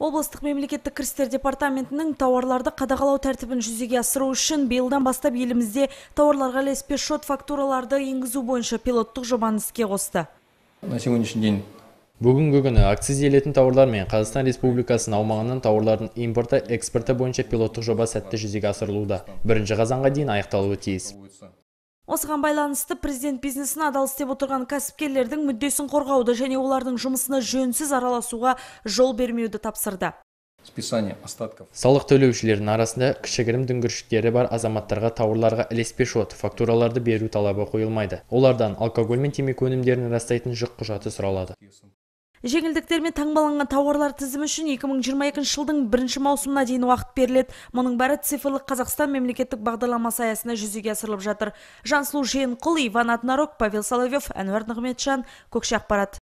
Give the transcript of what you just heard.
облыстық мемлекеттік кірістер департаментінің тауарларды қадағалау тәртібін жүзеге асыру үшін биылдан бастап елімізде тауарларға ілеспе шот фактураларды енгізу бойынша пилоттық жобаны іске қосты на сегодняшний день бүгінгі күні акцизделетін тауарлар мен қазақстан республикасының аумағынан тауарлардың импорты экспорты бойынша пилоттық жоба сәтті жүзеге асырылуда бірінші қазанға дейін аяқталуы тиіс осыған байланысты президент бизнесін адал отырған кәсіпкерлердің мүддесін қорғауды және олардың жұмысына жөнсіз араласуға жол бермеуді тапсырды салық төлеушілердің арасында кішігірім дүңгіршіктері бар азаматтарға тауарларға ілеспе шот фактураларды беру талабы қойылмайды олардан алкоголь мен темекі өнімдерін растайтын жүк құжаты сұралады жеңілдіктермен таңбаланған тауарлар тізімі үшін 2022 жылдың бірінші маусымына дейін уақыт беріледі мұның бәрі цифрлық қазақстан мемлекеттік бағдарламасы аясында жүзеге асырылып жатыр жансұлу жиенқұл иван атнарок павел соловьев әнуар нығметжан көкше ақпарат